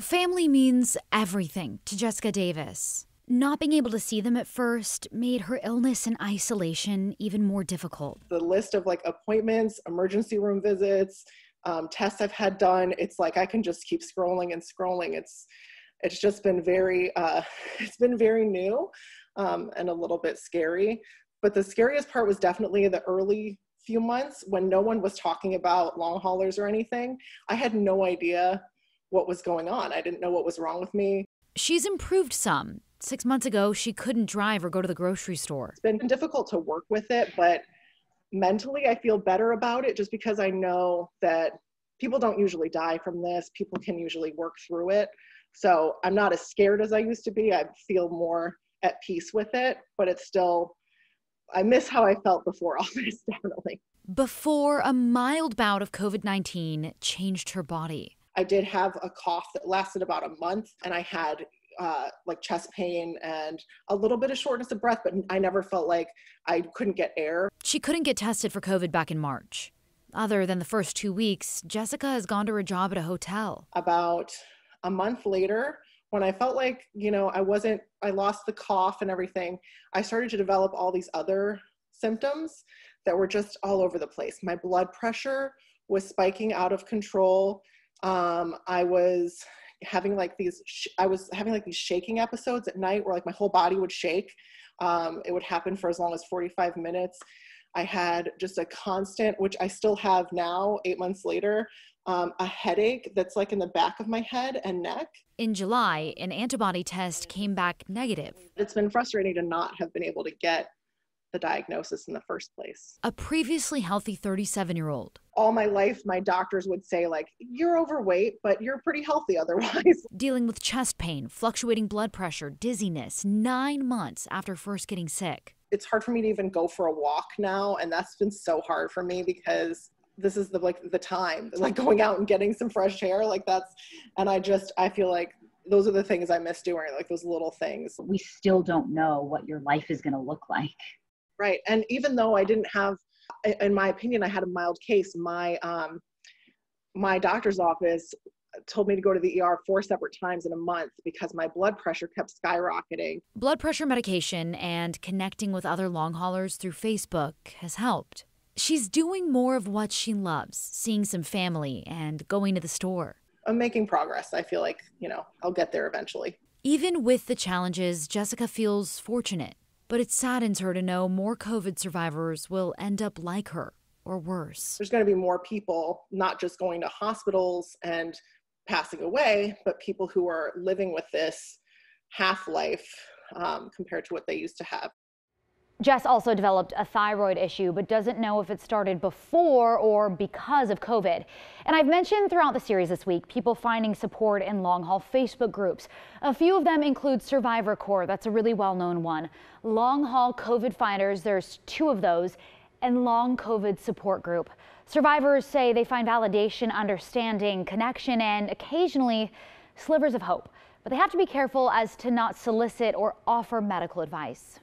Family means everything to Jessica Davis. Not being able to see them at first made her illness and isolation even more difficult. The list of like appointments, emergency room visits, um, tests I've had done, it's like I can just keep scrolling and scrolling. It's it's just been very uh, it's been very new um, and a little bit scary. But the scariest part was definitely the early few months when no one was talking about long haulers or anything. I had no idea what was going on. I didn't know what was wrong with me. She's improved some. Six months ago, she couldn't drive or go to the grocery store. It's been difficult to work with it, but mentally, I feel better about it just because I know that people don't usually die from this. People can usually work through it. So I'm not as scared as I used to be. I feel more at peace with it, but it's still, I miss how I felt before all this, definitely. Before a mild bout of COVID 19 changed her body. I did have a cough that lasted about a month, and I had uh, like chest pain and a little bit of shortness of breath, but I never felt like I couldn't get air. She couldn't get tested for COVID back in March. Other than the first two weeks, Jessica has gone to her job at a hotel. About a month later, when I felt like, you know, I wasn't, I lost the cough and everything, I started to develop all these other symptoms that were just all over the place. My blood pressure was spiking out of control um, I was having like these, sh- I was having like these shaking episodes at night where like my whole body would shake. Um, it would happen for as long as 45 minutes. I had just a constant, which I still have now, eight months later, um, a headache that's like in the back of my head and neck. In July, an antibody test came back negative. It's been frustrating to not have been able to get the diagnosis in the first place. A previously healthy 37 year old. All my life, my doctors would say, like, you're overweight, but you're pretty healthy otherwise. Dealing with chest pain, fluctuating blood pressure, dizziness, nine months after first getting sick. It's hard for me to even go for a walk now. And that's been so hard for me because this is the like the time like going out and getting some fresh air like that's and i just i feel like those are the things i miss doing like those little things we still don't know what your life is going to look like Right. And even though I didn't have, in my opinion, I had a mild case, my, um, my doctor's office told me to go to the ER four separate times in a month because my blood pressure kept skyrocketing. Blood pressure medication and connecting with other long haulers through Facebook has helped. She's doing more of what she loves, seeing some family and going to the store. I'm making progress. I feel like, you know, I'll get there eventually. Even with the challenges, Jessica feels fortunate but it saddens her to know more COVID survivors will end up like her or worse. There's going to be more people not just going to hospitals and passing away, but people who are living with this half life um, compared to what they used to have. Jess also developed a thyroid issue, but doesn't know if it started before or because of COVID. And I've mentioned throughout the series this week people finding support in long haul Facebook groups. A few of them include Survivor Corps, that's a really well known one. Long haul COVID fighters, there's two of those, and Long COVID Support Group. Survivors say they find validation, understanding, connection, and occasionally slivers of hope. But they have to be careful as to not solicit or offer medical advice.